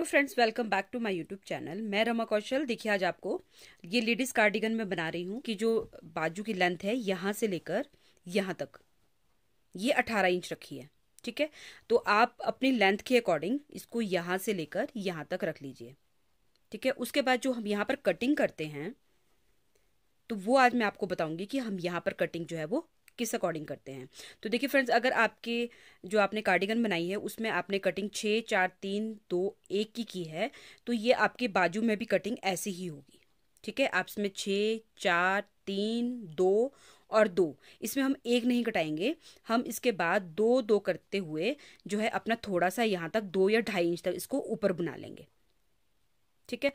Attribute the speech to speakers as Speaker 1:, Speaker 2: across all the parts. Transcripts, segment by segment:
Speaker 1: hello friends welcome back to my YouTube channel मैं रमा कौशल देखिए आज आपको ये लेडीज़ कार्डिगन में बना रही हूँ कि जो बाजू की लेंथ है यहाँ से लेकर यहाँ तक ये अठारह इंच रखी है ठीक है तो आप अपनी लेंथ के अकॉर्डिंग इसको यहाँ से लेकर यहाँ तक रख लीजिए ठीक है उसके बाद जो हम यहाँ पर कटिंग करते हैं तो वो आज मैं आपको बताऊंगी कि हम यहाँ पर कटिंग जो है वो किस अकॉर्डिंग करते हैं तो देखिए फ्रेंड्स अगर आपके जो आपने कार्डिगन बनाई है उसमें आपने कटिंग छः चार तीन दो एक की की है तो ये आपके बाजू में भी कटिंग ऐसी ही होगी ठीक है आप इसमें छः चार तीन दो और दो इसमें हम एक नहीं कटाएंगे हम इसके बाद दो दो करते हुए जो है अपना थोड़ा सा यहाँ तक दो या ढाई इंच तक इसको ऊपर बना लेंगे ठीक है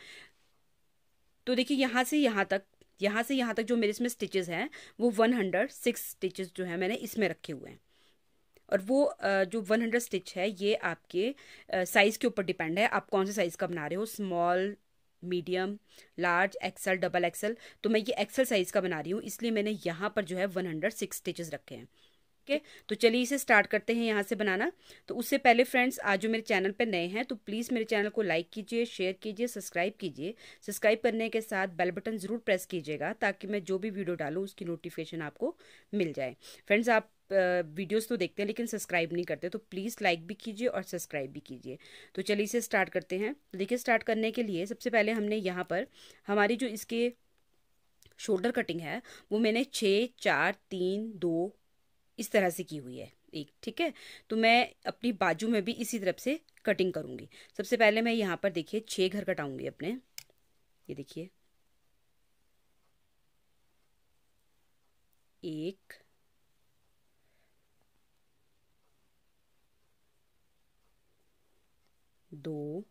Speaker 1: तो देखिए यहाँ से यहाँ तक यहाँ से यहाँ तक जो मेरे इसमें स्टिचेज़ हैं वो वन हंड्रेड सिक्स स्टिचेज़ जो है मैंने इसमें रखे हुए हैं और वो जो वन हंड्रेड स्टिच है ये आपके साइज़ के ऊपर डिपेंड है आप कौन से साइज़ का बना रहे हो small medium large XL double XL तो मैं ये एक्सल साइज़ का बना रही हूँ इसलिए मैंने यहाँ पर जो है वन हंड्रेड सिक्स स्टिचेज़ रखे हैं ठीक है तो चलिए इसे स्टार्ट करते हैं यहाँ से बनाना तो उससे पहले फ्रेंड्स आज जो मेरे चैनल पर नए हैं तो प्लीज़ मेरे चैनल को लाइक कीजिए शेयर कीजिए सब्सक्राइब कीजिए सब्सक्राइब करने के साथ बेल बटन ज़रूर प्रेस कीजिएगा ताकि मैं जो भी वीडियो डालूँ उसकी नोटिफिकेशन आपको मिल जाए फ्रेंड्स आप वीडियोस तो देखते हैं लेकिन सब्सक्राइब नहीं करते तो प्लीज़ लाइक भी कीजिए और सब्सक्राइब भी कीजिए तो चलिए इसे स्टार्ट करते हैं देखिए स्टार्ट करने के लिए सबसे पहले हमने यहाँ पर हमारी जो इसके शोल्डर कटिंग है वो मैंने छः चार तीन दो इस तरह से की हुई है एक ठीक है तो मैं अपनी बाजू में भी इसी तरफ से कटिंग करूंगी सबसे पहले मैं यहाँ पर देखिए छः घर कटाऊंगी अपने ये देखिए एक दो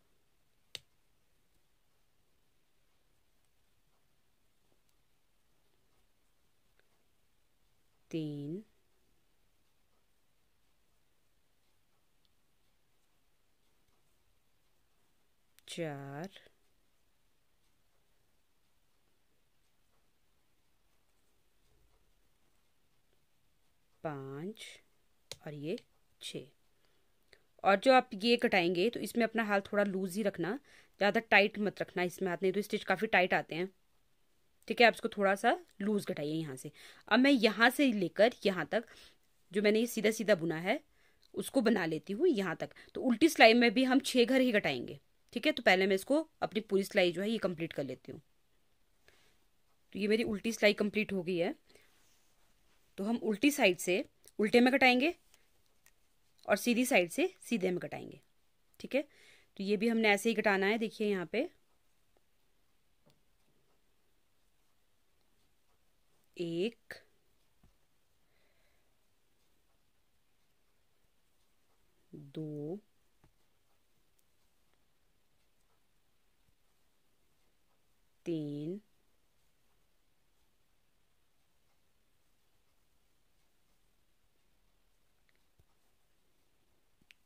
Speaker 1: तीन चार पाँच और ये छः और जो आप ये कटाएंगे तो इसमें अपना हाथ थोड़ा लूज ही रखना ज़्यादा टाइट मत रखना इसमें हाथ नहीं तो स्टिच काफ़ी टाइट आते हैं ठीक है आप इसको थोड़ा सा लूज कटाइए यहाँ से अब मैं यहाँ से लेकर यहाँ तक जो मैंने ये सीधा सीधा बुना है उसको बना लेती हूँ यहाँ तक तो उल्टी सिलाई में भी हम छः घर ही कटाएंगे ठीक है तो पहले मैं इसको अपनी पूरी सिलाई जो है ये कंप्लीट कर लेती हूँ तो ये मेरी उल्टी सिलाई कंप्लीट हो गई है तो हम उल्टी साइड से उल्टे में कटाएंगे और सीधी साइड से सीधे में कटाएंगे ठीक है तो ये भी हमने ऐसे ही कटाना है देखिए यहाँ पे एक दो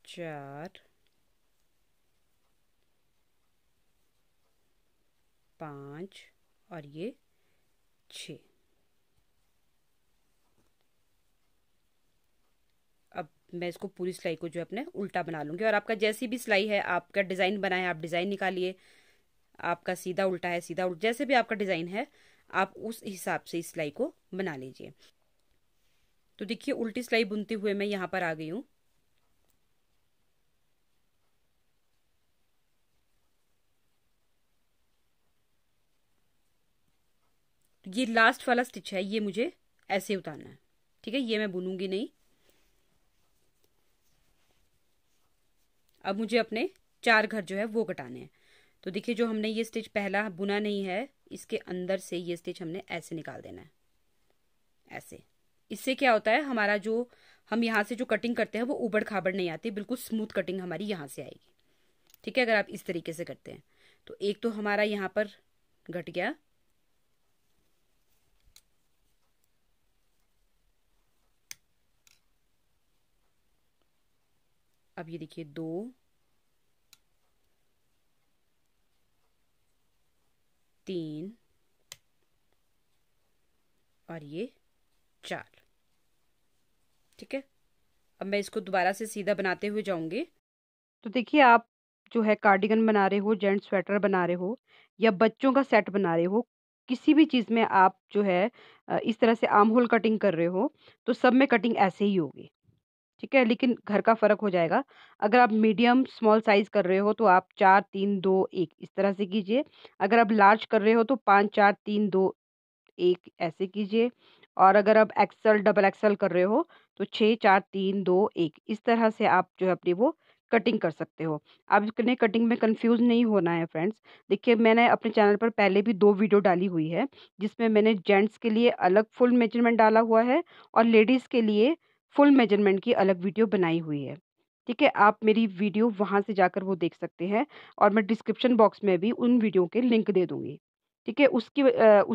Speaker 1: चार पाँच और ये छ अब मैं इसको पूरी सिलाई को जो है अपने उल्टा बना लूँगी और आपका जैसी भी सिलाई है आपका डिज़ाइन बनाए आप डिज़ाइन निकालिए आपका सीधा उल्टा है सीधा उल्टा जैसे भी आपका डिज़ाइन है आप उस हिसाब से इस सिलाई को बना लीजिए तो देखिए उल्टी सिलाई बुनते हुए मैं यहाँ पर आ गई हूँ ये लास्ट वाला स्टिच है ये मुझे ऐसे उतारना है ठीक है ये मैं बुनूंगी नहीं अब मुझे अपने चार घर जो है वो कटाने हैं तो देखिए जो हमने ये स्टिच पहला बुना नहीं है इसके अंदर से ये स्टिच हमने ऐसे निकाल देना है ऐसे इससे क्या होता है हमारा जो हम यहाँ से जो कटिंग करते हैं वो उबड़ खाबड़ नहीं आती बिल्कुल स्मूथ कटिंग हमारी यहाँ से आएगी ठीक है अगर आप इस तरीके से करते हैं तो एक तो हमारा यहाँ पर घट गया अब ये देखिए दो तीन और ये चार ठीक है अब मैं इसको दोबारा से सीधा बनाते हुए जाऊंगी तो देखिए आप जो है कार्डिगन बना रहे हो जेंट स्वेटर बना रहे हो या बच्चों का सेट बना रहे हो किसी भी चीज़ में आप जो है इस तरह से आम होल कटिंग कर रहे हो तो सब में कटिंग ऐसे ही होगी ठीक है लेकिन घर का फ़र्क हो जाएगा अगर आप मीडियम स्मॉल साइज़ कर रहे हो तो आप चार तीन दो एक इस तरह से कीजिए अगर आप लार्ज कर रहे हो तो पाँच चार तीन दो एक ऐसे कीजिए और अगर आप एक्सल डबल एक्सल कर रहे हो तो छः चार तीन दो एक इस तरह से आप जो है अपनी वो कटिंग कर सकते हो आपने कटिंग में कंफ्यूज नहीं होना है फ्रेंड्स देखिए मैंने अपने चैनल पर पहले भी दो वीडियो डाली हुई है जिसमें मैंने जेंट्स के लिए अलग फुल मेजरमेंट डाला हुआ है और लेडीज़ के लिए फुल मेजरमेंट की अलग वीडियो बनाई हुई है ठीक है आप मेरी वीडियो वहाँ से जाकर वो देख सकते हैं और मैं डिस्क्रिप्शन बॉक्स में भी उन वीडियो के लिंक दे दूँगी ठीक है उसकी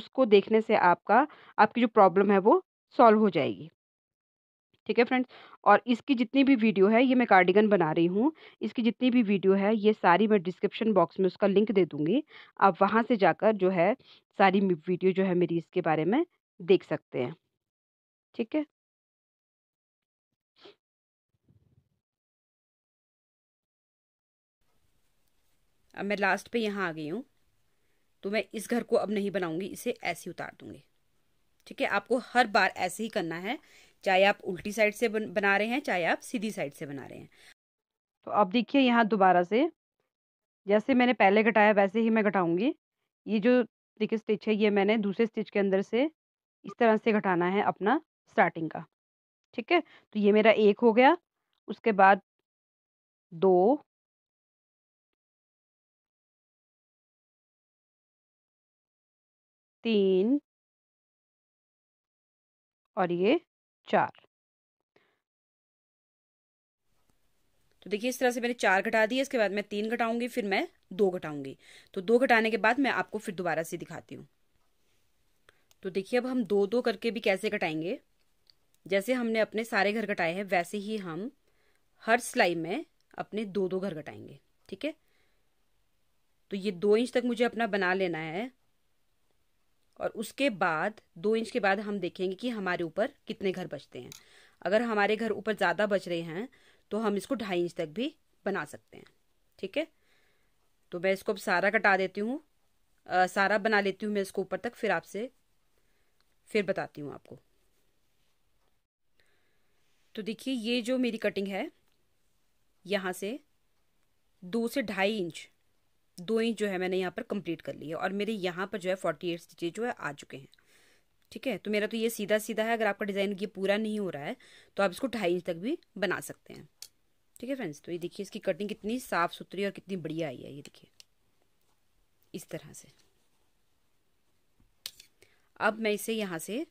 Speaker 1: उसको देखने से आपका आपकी जो प्रॉब्लम है वो सॉल्व हो जाएगी ठीक है फ्रेंड्स और इसकी जितनी भी वीडियो है ये मैं कार्डिगन बना रही हूँ इसकी जितनी भी वीडियो है ये सारी मैं डिस्क्रिप्शन बॉक्स में उसका लिंक दे दूँगी आप वहाँ से जाकर जो है सारी वीडियो जो है मेरी इसके बारे में देख सकते हैं ठीक है अब मैं लास्ट पे यहाँ आ गई हूँ तो मैं इस घर को अब नहीं बनाऊंगी इसे ऐसे उतार दूंगी ठीक है आपको हर बार ऐसे ही करना है चाहे आप उल्टी साइड से बना रहे हैं चाहे आप सीधी साइड से बना रहे हैं तो अब देखिए यहाँ दोबारा से जैसे मैंने पहले घटाया वैसे ही मैं घटाऊंगी ये जो देखिए स्टिच है ये मैंने दूसरे स्टिच के अंदर से इस तरह से घटाना है अपना स्टार्टिंग का ठीक है तो ये मेरा एक हो गया उसके बाद दो तीन और ये चार तो देखिए इस तरह से मैंने चार घटा दिए इसके बाद मैं तीन घटाऊंगी फिर मैं दो घटाऊंगी तो दो घटाने के बाद मैं आपको फिर दोबारा से दिखाती हूँ तो देखिए अब हम दो दो करके भी कैसे घटाएंगे जैसे हमने अपने सारे घर घटाए हैं वैसे ही हम हर सिलाई में अपने दो दो घर घटाएंगे ठीक है तो ये दो इंच तक मुझे अपना बना लेना है और उसके बाद दो इंच के बाद हम देखेंगे कि हमारे ऊपर कितने घर बचते हैं अगर हमारे घर ऊपर ज़्यादा बच रहे हैं तो हम इसको ढाई इंच तक भी बना सकते हैं ठीक है तो मैं इसको अब सारा कटा देती हूँ सारा बना लेती हूँ मैं इसको ऊपर तक फिर आपसे फिर बताती हूँ आपको तो देखिए ये जो मेरी कटिंग है यहाँ से दो से ढाई इंच दो इंच जो है मैंने यहाँ पर कंप्लीट कर ली है और मेरे यहाँ पर जो है फोर्टी एट स्टिचेज जो है आ चुके हैं ठीक है तो मेरा तो ये सीधा सीधा है अगर आपका डिज़ाइन ये पूरा नहीं हो रहा है तो आप इसको ढाई इंच तक भी बना सकते हैं ठीक है फ्रेंड्स तो ये देखिए इसकी कटिंग कितनी साफ़ सुथरी और कितनी बढ़िया आई है ये देखिए इस तरह से अब मैं इसे यहाँ से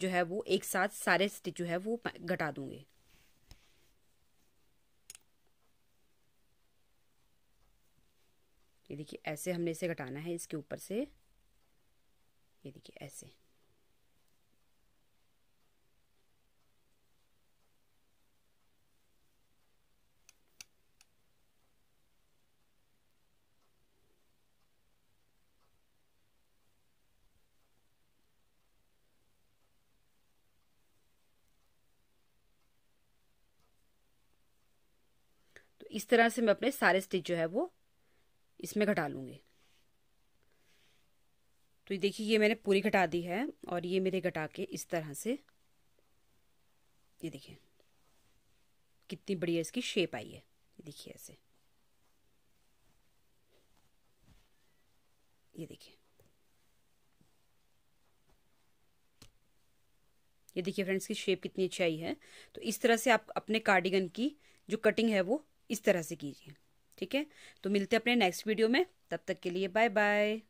Speaker 1: जो है वो एक साथ सारे स्टिच जो है वो घटा दूंगी ये देखिए ऐसे हमने इसे घटाना है इसके ऊपर से ये देखिए ऐसे तो इस तरह से मैं अपने सारे स्टिच जो है वो इसमें घटा लूँगी तो ये देखिए ये मैंने पूरी घटा दी है और ये मेरे घटा के इस तरह से ये देखिए कितनी बढ़िया इसकी शेप आई है देखिए ऐसे ये देखिए ये देखिए फ्रेंड्स की शेप कितनी अच्छी आई है तो इस तरह से आप अपने कार्डिगन की जो कटिंग है वो इस तरह से कीजिए ठीक है तो मिलते हैं अपने नेक्स्ट वीडियो में तब तक के लिए बाय बाय